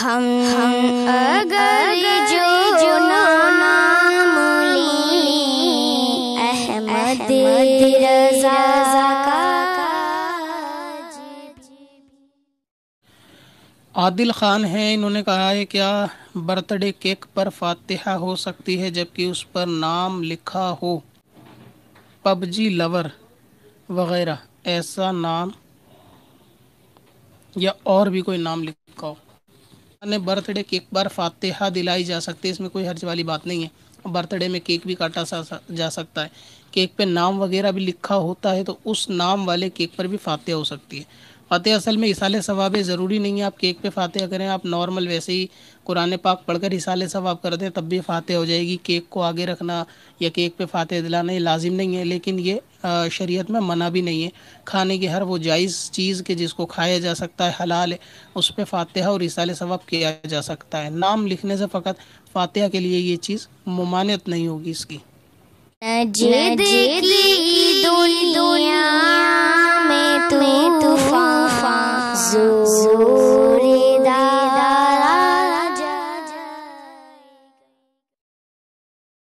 हम हम अगर जो, जो नाम अहमद आदिल खान हैं इन्होंने कहा है क्या बर्थडे केक पर फातिहा हो सकती है जबकि उस पर नाम लिखा हो पबजी लवर वगैरह ऐसा नाम या और भी कोई नाम लिखा हो अपने बर्थडे केक पर फातहा दिलाई जा सकती है इसमें कोई हर्ज वाली बात नहीं है बर्थडे में केक भी काटा जा सकता है केक पे नाम वगैरह भी लिखा होता है तो उस नाम वाले केक पर भी फातह हो सकती है फातह असल में इसाल सवाब ज़रूरी नहीं है आप केक पे फ़ातह करें आप नॉर्मल वैसे ही कुरान पाक पढ़कर इसाल सवाब कर दें तब भी फ़ातह हो जाएगी केक को आगे रखना या केक पे फ़ातह दिलाना ये लाजिम नहीं है लेकिन ये शरीयत में मना भी नहीं है खाने की हर वो जायज़ चीज़ के जिसको खाया जा सकता है हलाल है उस पर फ़ातह और इसाल सवाब किया जा सकता है नाम लिखने से फ़कत फ़ातह के लिए ये चीज़ ममानियत नहीं होगी इसकी